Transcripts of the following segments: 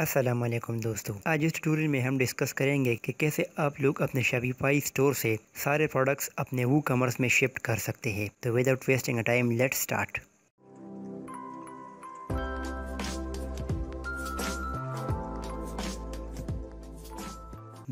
अस्सलाम वालेकुम दोस्तों आज इस ट्यूटोरियल में हम डिस्कस करेंगे कि कैसे आप लोग अपने शबीपाई स्टोर से सारे प्रोडक्ट्स अपने वो कमर्स में शिफ्ट कर सकते हैं तो without wasting a time let start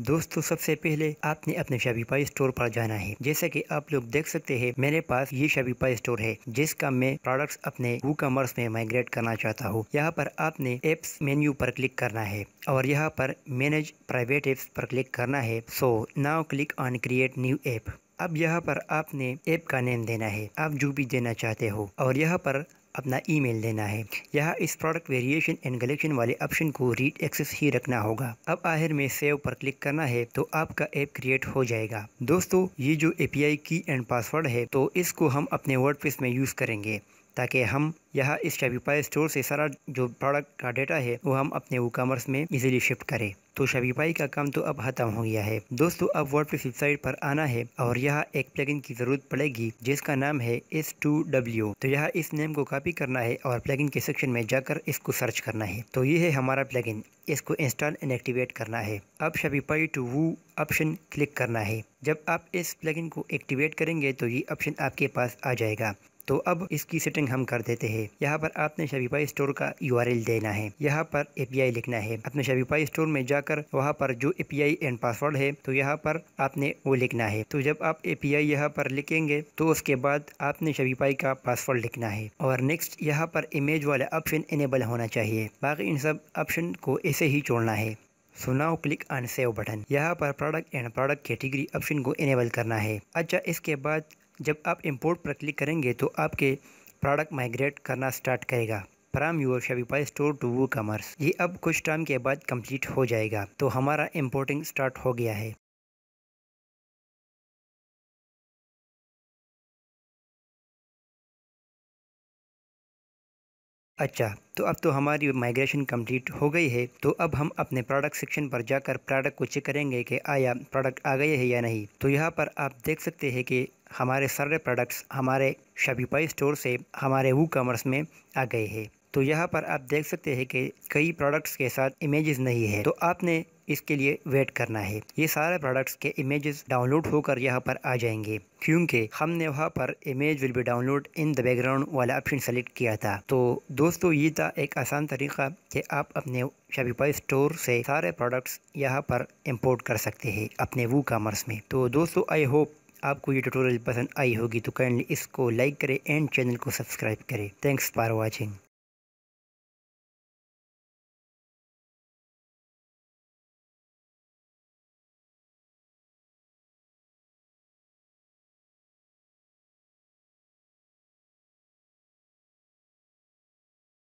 दोस्तों सबसे पहले आपने अपने शबीपा स्टोर पर जाना है जैसा कि आप लोग देख सकते हैं मेरे पास ये शबीपा स्टोर है जिसका मैं प्रोडक्ट्स अपने वू कॉमर्स में माइग्रेट करना चाहता हूँ यहाँ पर आपने एप्स मेन्यू पर क्लिक करना है और यहाँ पर मैनेज प्राइवेट एप्स पर क्लिक करना है so now click on create new app अब यहाँ पर आपने ऐप का नेम देना है आप जो भी देना चाहते हो और यहाँ पर अपना ईमेल देना है यहाँ इस प्रोडक्ट वेरिएशन एंड कलेक्शन वाले ऑप्शन को रीड एक्सेस ही रखना होगा अब आखिर में सेव पर क्लिक करना है तो आपका ऐप क्रिएट हो जाएगा दोस्तों ये जो एपीआई की एंड पासवर्ड है तो इसको हम अपने वर्डप्रेस में यूज करेंगे ताकि हम यह इस शबीपाई स्टोर से सारा जो प्रोडक्ट का डेटा है वो हम अपने वो कॉमर्स में इजीली शिफ्ट करें तो शबीपाई का काम तो अब खत्म हो गया है दोस्तों अब वर्ड वेबसाइट पर आना है और यह एक प्लगइन की जरूरत पड़ेगी जिसका नाम है एस टू डब्ल्यू तो यह इस नेम को कॉपी करना है और प्लग के सेक्शन में जाकर इसको सर्च करना है तो ये है हमारा प्लग इसको इंस्टॉल एंड एक्टिवेट करना है अब Shopify to Woo option click करना है जब आप इस प्लगइन को एक्टिवेट करेंगे तो ये ऑप्शन आपके पास आ जाएगा तो अब इसकी सेटिंग हम कर देते हैं यहाँ पर आपने शबीपाई स्टोर का यू देना है यहाँ पर ए लिखना है अपने शबीपाई स्टोर में जाकर वहाँ पर जो ए एंड पासवर्ड है तो यहाँ पर आपने वो लिखना है तो जब आप ए यहाँ पर लिखेंगे तो उसके बाद आपने शबीपाई का पासवर्ड लिखना है और नेक्स्ट यहाँ पर इमेज वाला ऑप्शन इनेबल होना चाहिए बाकी इन सब ऑप्शन को ऐसे ही छोड़ना है सुनाओ क्लिक ऑन सेव बटन यहाँ पर product and product category option को इनेबल करना है अच्छा इसके बाद जब आप इम्पोर्ट पर क्लिक करेंगे तो आपके प्रोडक्ट माइग्रेट करना स्टार्ट करेगा from your Shopify store to WooCommerce ये अब कुछ टाइम के बाद कंप्लीट हो जाएगा तो हमारा इम्पोर्टिंग स्टार्ट हो गया है अच्छा तो अब तो हमारी माइग्रेशन कंप्लीट हो गई है तो अब हम अपने प्रोडक्ट सेक्शन पर जाकर प्रोडक्ट को चेक करेंगे कि आया प्रोडक्ट आ गए है या नहीं तो यहाँ पर आप देख सकते हैं कि हमारे सारे प्रोडक्ट्स हमारे शबीपाई स्टोर से हमारे वो कॉमर्स में आ गए हैं तो यहाँ पर आप देख सकते हैं कि कई प्रोडक्ट्स के साथ इमेजेस नहीं है तो आपने इसके लिए वेट करना है ये सारे प्रोडक्ट्स के इमेजेस डाउनलोड होकर यहाँ पर आ जाएंगे क्योंकि हमने वहाँ पर image will be download in the background वाला ऑप्शन सेलेक्ट किया था तो दोस्तों ये था एक आसान तरीका कि आप अपने शबीपाई स्टोर से सारे प्रोडक्ट्स यहाँ पर इम्पोर्ट कर सकते हैं अपने वो कामर्स में तो दोस्तों आई होप आपको ये ट्यूटोरियल पसंद आई होगी तो काइंडली इसको लाइक करें एंड चैनल को सब्सक्राइब करें थैंक्स फॉर वॉचिंग